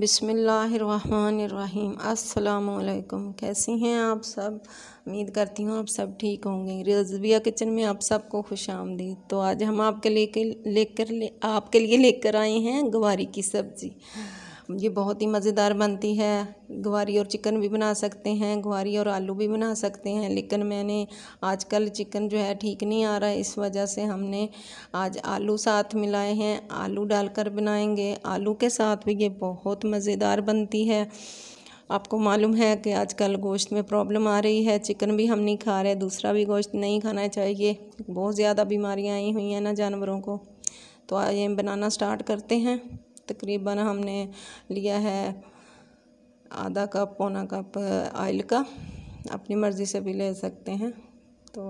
बिसमीम् अल्लाम कैसी हैं आप सब उम्मीद करती हूँ आप सब ठीक होंगे रजविया किचन में आप सबको खुश आमदी तो आज हम आपके लेकर लेकर ले आपके लिए लेकर आए हैं गवारी की सब्ज़ी ये बहुत ही मज़ेदार बनती है ग्वारी और चिकन भी बना सकते हैं ग्वारी और आलू भी बना सकते हैं लेकिन मैंने आजकल चिकन जो है ठीक नहीं आ रहा है इस वजह से हमने आज आलू साथ मिलाए हैं आलू डालकर बनाएंगे आलू के साथ भी ये बहुत मज़ेदार बनती है आपको मालूम है कि आजकल गोश्त में प्रॉब्लम आ रही है चिकन भी हम नहीं खा रहे दूसरा भी गोश्त नहीं खाना चाहिए बहुत ज़्यादा बीमारियाँ आई हुई हैं ना जानवरों को तो आइए बनाना स्टार्ट करते हैं तकरीबन हमने लिया है आधा कप पौना कप आयल का अपनी मर्ज़ी से भी ले सकते हैं तो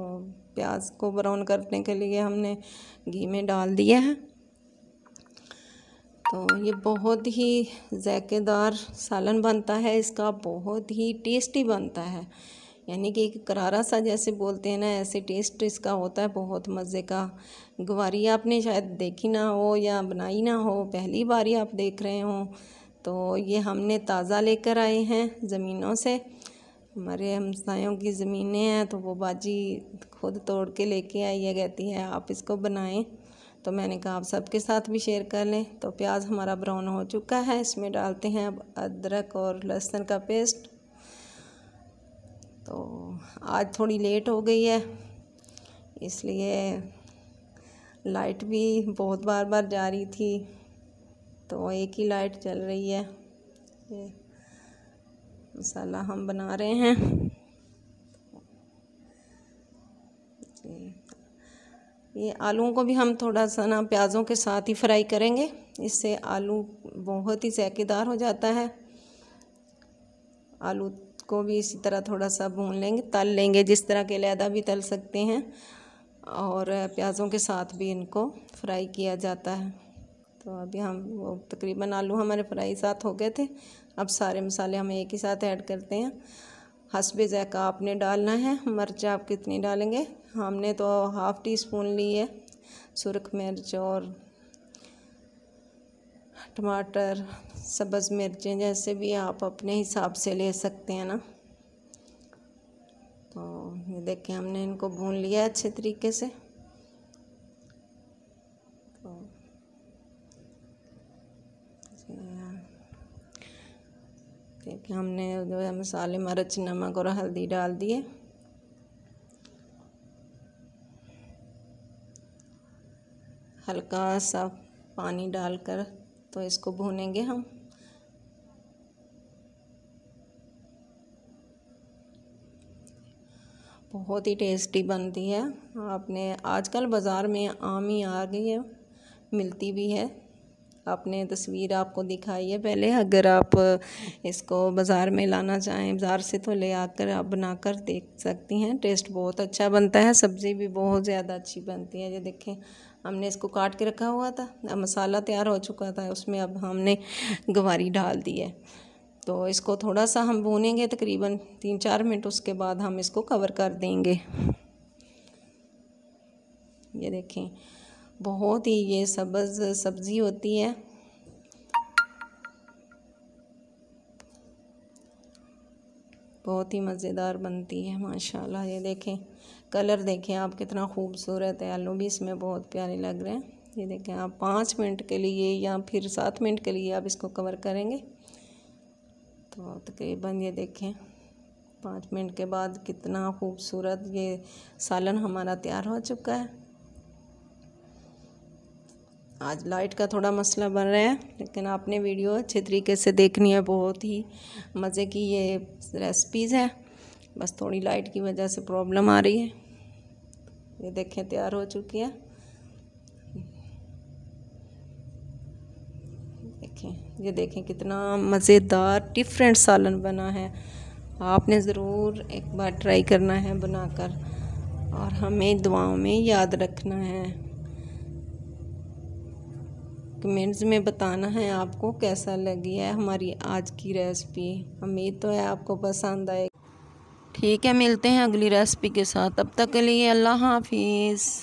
प्याज को ब्राउन करने के लिए हमने घी में डाल दिया है तो ये बहुत ही ज़ायकेदार सालन बनता है इसका बहुत ही टेस्टी बनता है यानी कि एक करारा सा जैसे बोलते हैं ना ऐसे टेस्ट इसका होता है बहुत मज़े का गवारी आपने शायद देखी ना हो या बनाई ना हो पहली बार ही आप देख रहे हों तो ये हमने ताज़ा लेकर आए हैं ज़मीनों से हमारे हमसायों की ज़मीनें हैं तो वो बाजी खुद तोड़ के लेके आई है कहती है आप इसको बनाएं तो मैंने कहा आप सबके साथ भी शेयर कर लें तो प्याज हमारा ब्राउन हो चुका है इसमें डालते हैं अब अदरक और लहसुन का पेस्ट तो आज थोड़ी लेट हो गई है इसलिए लाइट भी बहुत बार बार जा रही थी तो एक ही लाइट चल रही है ये मसाला हम बना रहे हैं ये आलूओं को भी हम थोड़ा सा ना प्याज़ों के साथ ही फ्राई करेंगे इससे आलू बहुत ही सैकेदार हो जाता है आलू को भी इसी तरह थोड़ा सा भून लेंगे तल लेंगे जिस तरह के लैदा भी तल सकते हैं और प्याज़ों के साथ भी इनको फ्राई किया जाता है तो अभी हम वो तकरीबन आलू हमारे फ्राई साथ हो गए थे अब सारे मसाले हम एक ही साथ ऐड करते हैं हसब ज़ैक़ा आपने डालना है मिर्च आप कितनी डालेंगे हमने तो हाफ़ टी स्पून ली है सुरख मिर्च और टमाटर सब्ज़ मिर्चें जैसे भी आप अपने हिसाब से ले सकते हैं ना तो ये देखें हमने इनको भून लिया अच्छे तरीके से तो देखिए हमने जो है मसाले मिर्च नमक और हल्दी डाल दिए हल्का सा पानी डालकर तो इसको भूनेंगे हम बहुत ही टेस्टी बनती है आपने आजकल बाज़ार में आम ही आ गई है मिलती भी है आपने तस्वीर आपको दिखाई है पहले अगर आप इसको बाज़ार में लाना चाहें बाज़ार से तो ले आकर आप बनाकर देख सकती हैं टेस्ट बहुत अच्छा बनता है सब्ज़ी भी बहुत ज़्यादा अच्छी बनती है ये देखें हमने इसको काट के रखा हुआ था अब मसाला तैयार हो चुका था उसमें अब हमने गवारी डाल दी है तो इसको थोड़ा सा हम भूनेंगे तकरीबन तीन चार मिनट उसके बाद हम इसको कवर कर देंगे ये देखें बहुत ही ये सब्ज़ सब्ज़ी होती है बहुत ही मज़ेदार बनती है माशाल्लाह ये देखें कलर देखें आप कितना खूबसूरत है आलू भी इसमें बहुत प्यारे लग रहे हैं ये देखें आप पाँच मिनट के लिए या फिर सात मिनट के लिए आप इसको कवर करेंगे तो तकरीबन ये देखें पाँच मिनट के बाद कितना खूबसूरत ये सालन हमारा तैयार हो चुका है आज लाइट का थोड़ा मसला बन रहा है लेकिन आपने वीडियो अच्छे तरीके से देखनी है बहुत ही मज़े की ये रेसिपीज़ है बस थोड़ी लाइट की वजह से प्रॉब्लम आ रही है ये देखें तैयार हो चुकी है देखें ये देखें कितना मज़ेदार डिफरेंट सालन बना है आपने ज़रूर एक बार ट्राई करना है बनाकर और हमें दुआओं में याद रखना है कमेंट्स में बताना है आपको कैसा लगी है हमारी आज की रेसिपी उम्मीद तो है आपको पसंद आए ठीक है मिलते हैं अगली रेसिपी के साथ अब तक के लिए अल्लाह हाफिज़